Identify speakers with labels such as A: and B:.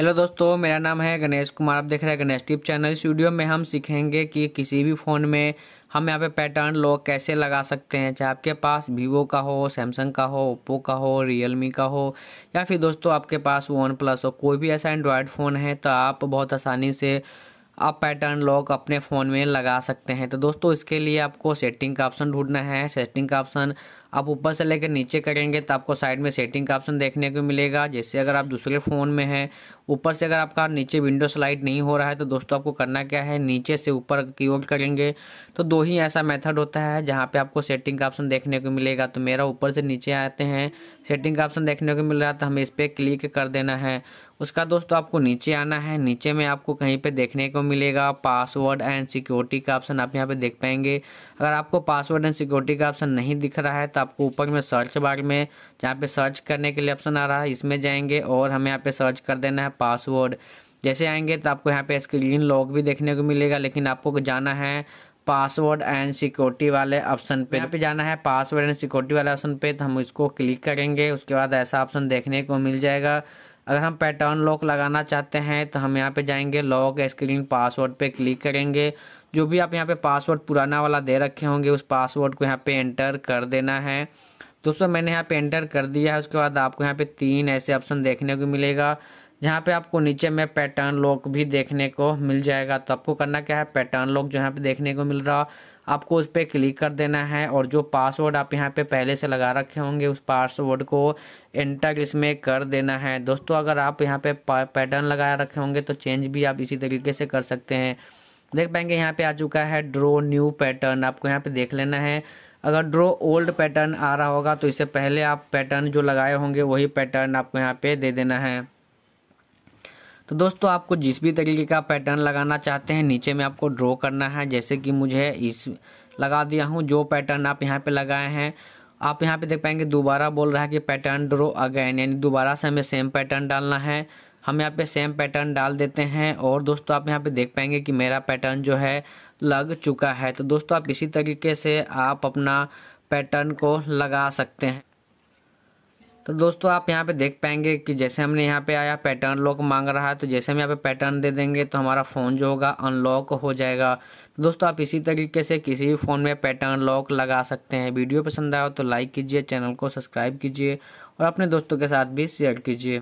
A: hello दोस्तों मेरा नाम है गणेश कुमार आप देख रहे हैं गणेश टिप चैनल इस वीडियो में हम सीखेंगे कि किसी भी फ़ोन में हम यहाँ पे पैटर्न लॉक कैसे लगा सकते हैं चाहे आपके पास वीवो का हो सैमसंग का हो ओप्पो का हो रियलमी का हो या फिर दोस्तों आपके पास वन प्लस हो कोई भी ऐसा एंड्रॉयड फ़ोन है तो आप बहुत आसानी से आप पैटर्न लॉक अपने फ़ोन में लगा सकते हैं तो दोस्तों इसके लिए आपको सेटिंग का ऑप्शन ढूंढना है सेटिंग का ऑप्शन आप ऊपर से लेकर नीचे करेंगे तो आपको साइड में सेटिंग का ऑप्शन देखने को मिलेगा जैसे अगर आप दूसरे फ़ोन में हैं ऊपर से अगर आपका नीचे विंडो स्लाइड नहीं हो रहा है तो दोस्तों आपको करना क्या है नीचे से ऊपर की ओर करेंगे तो दो ही ऐसा मेथड होता है जहाँ पे आपको सेटिंग का ऑप्शन देखने को मिलेगा तो मेरा ऊपर से नीचे आते हैं सेटिंग का ऑप्शन देखने को मिल रहा तो हमें इस पर क्लिक कर देना है उसका दोस्तों आपको नीचे आना है नीचे में आपको कहीं पे देखने को मिलेगा पासवर्ड एंड सिक्योरिटी का ऑप्शन आप यहाँ पे देख पाएंगे अगर आपको पासवर्ड एंड सिक्योरिटी का ऑप्शन नहीं दिख रहा है तो आपको ऊपर में सर्च बार में जहाँ पे सर्च करने के लिए ऑप्शन आ रहा है इसमें जाएंगे और हमें यहाँ पे सर्च कर देना है पासवर्ड जैसे आएंगे तो आपको यहाँ पे स्क्रीन लॉक भी देखने को मिलेगा लेकिन आपको जाना है पासवर्ड एंड सिक्योरिटी वाले ऑप्शन पे यहाँ पे जाना है पासवर्ड एंड सिक्योरिटी वाले ऑप्शन पे तो हम इसको क्लिक करेंगे उसके बाद ऐसा ऑप्शन देखने को मिल जाएगा अगर हम पैटर्न लॉक लगाना चाहते हैं तो हम यहाँ पे जाएंगे लॉक स्क्रीन पासवर्ड पे क्लिक करेंगे जो भी आप यहाँ पे पासवर्ड पुराना वाला दे रखे होंगे उस पासवर्ड को यहाँ पे एंटर कर देना है दोस्तों मैंने यहाँ पे एंटर कर दिया है उसके बाद आपको यहाँ पे तीन ऐसे ऑप्शन देखने को मिलेगा जहाँ पे आपको नीचे में पैटर्न लॉक भी देखने को मिल जाएगा तो आपको करना क्या है पैटर्न लॉक जो यहाँ पे देखने को मिल रहा आपको उस पर क्लिक कर देना है और जो पासवर्ड आप यहाँ पे पहले से लगा रखे होंगे उस पासवर्ड को एंटर इसमें कर देना है दोस्तों अगर आप यहाँ पे पैटर्न लगा रखे होंगे तो चेंज भी आप इसी तरीके से कर सकते हैं देख पाएंगे यहाँ पे आ चुका है ड्रो न्यू पैटर्न आपको यहाँ पे देख लेना है अगर ड्रो ओल्ड पैटर्न आ रहा होगा तो इससे पहले आप पैटर्न जो लगाए होंगे वही पैटर्न आपको यहाँ पे दे देना है तो दोस्तों आपको जिस भी तरीके का पैटर्न लगाना चाहते हैं नीचे में आपको ड्रॉ करना है जैसे कि मुझे इस लगा दिया हूँ जो पैटर्न आप यहाँ पे लगाए हैं आप यहाँ पे देख पाएंगे दोबारा बोल रहा है कि पैटर्न ड्रो अगेन यानी दोबारा से हमें सेम पैटर्न डालना है हम यहाँ पे सेम पैटर्न डाल देते हैं और दोस्तों आप यहाँ पे देख पाएंगे कि मेरा पैटर्न जो है लग चुका है तो दोस्तों आप इसी तरीके से आप अपना पैटर्न को लगा सकते हैं तो दोस्तों आप यहाँ पे देख पाएंगे कि जैसे हमने यहाँ पे आया पैटर्न लॉक मांग रहा है तो जैसे हम यहाँ पे पैटर्न दे देंगे तो हमारा फ़ोन जो होगा अनलॉक हो जाएगा तो दोस्तों आप इसी तरीके से किसी भी फ़ोन में पैटर्न लॉक लगा सकते हैं वीडियो पसंद आया हो तो लाइक कीजिए चैनल को सब्सक्राइब कीजिए और अपने दोस्तों के साथ भी शेयर कीजिए